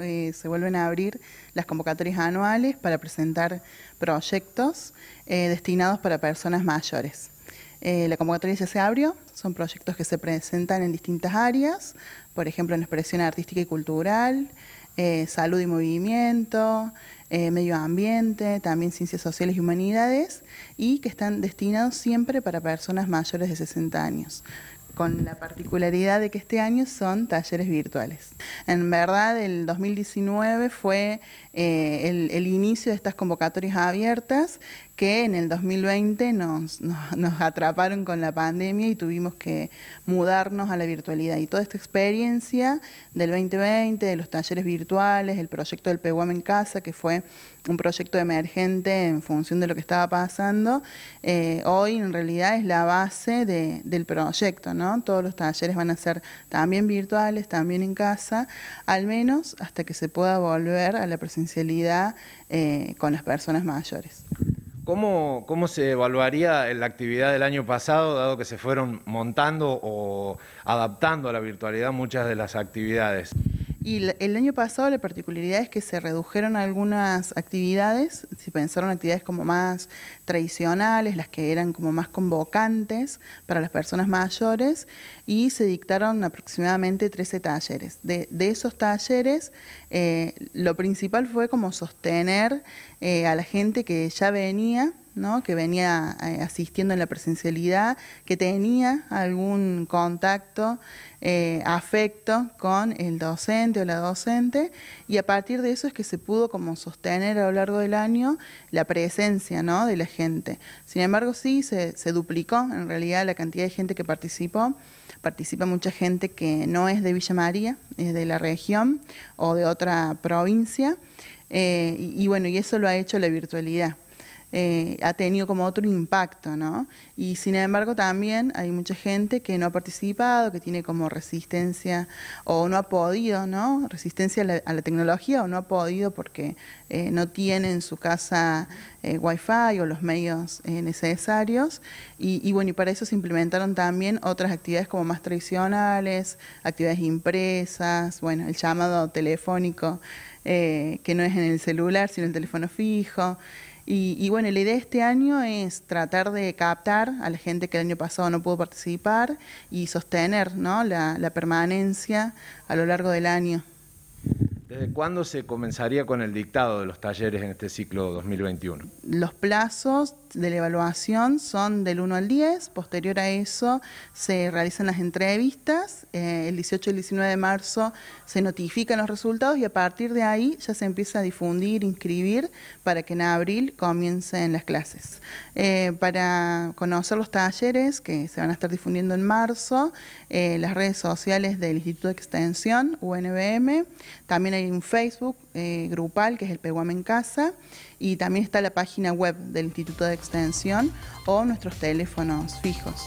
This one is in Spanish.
Eh, se vuelven a abrir las convocatorias anuales para presentar proyectos eh, destinados para personas mayores. Eh, la convocatoria ya se abrió, son proyectos que se presentan en distintas áreas, por ejemplo en expresión artística y cultural, salud y movimiento, medio ambiente, también ciencias sociales y humanidades, y que están destinados siempre para personas mayores de 60 años, con la particularidad de que este año son talleres virtuales. En verdad, el 2019 fue eh, el, inicio de estas convocatorias abiertas que en el 2020 nos, atraparon con la pandemia y tuvimos que mudarnos a la virtualidad. Y toda esta experiencia del 2020, de los talleres virtuales, el proyecto del PEGUAM en casa, que fue un proyecto emergente en función de lo que estaba pasando, eh, hoy en realidad es la base del proyecto, ¿no? Todos los talleres van a ser también virtuales, también en casa, al menos hasta que se pueda volver a la presencialidad eh, con las personas mayores. ¿Cómo, ¿Cómo, se evaluaría la actividad del año pasado, dado que se fueron montando o adaptando a la virtualidad muchas de las actividades? Y el año pasado la particularidad es que se redujeron algunas actividades, se pensaron actividades como más tradicionales, las que eran como más convocantes para las personas mayores, y se dictaron aproximadamente 13 talleres. De, esos talleres, eh, lo principal fue como sostener eh, a la gente que ya venía ¿no? que venía eh, asistiendo en la presencialidad, que tenía algún contacto, eh, afecto con el docente o la docente, y a partir de eso es que se pudo como sostener a lo largo del año la presencia ¿no? de la gente. Sin embargo, sí, se, duplicó en realidad la cantidad de gente que participó participa mucha gente que no es de Villa María, es de la región o de otra provincia. Eh, y bueno, y eso lo ha hecho la virtualidad. Eh, ha tenido como otro impacto, ¿no? Y sin embargo también hay mucha gente que no ha participado, que tiene como resistencia o no ha podido, ¿no? Resistencia a la, tecnología o no ha podido porque eh, no tiene en su casa eh, wifi o los medios eh, necesarios. Y, y, bueno, y para eso se implementaron también otras actividades como más tradicionales, actividades impresas, bueno, el llamado telefónico eh, que no es en el celular, sino en el teléfono fijo. Y, bueno, la idea de este año es tratar de captar a la gente que el año pasado no pudo participar y sostener ¿no? la, la permanencia a lo largo del año. ¿Desde cuándo se comenzaría con el dictado de los talleres en este ciclo 2021? Los plazos de la evaluación son del 1 al 10, posterior a eso se realizan las entrevistas, eh, el 18 y el 19 de marzo se notifican los resultados y a partir de ahí ya se empieza a difundir, inscribir para que en abril comiencen las clases. Eh, para conocer los talleres que se van a estar difundiendo en marzo, eh, las redes sociales del Instituto de Extensión, UNBM, también hay un Facebook grupal que es el Peguame en Casa y también está la página web del Instituto de extensión o nuestros teléfonos fijos.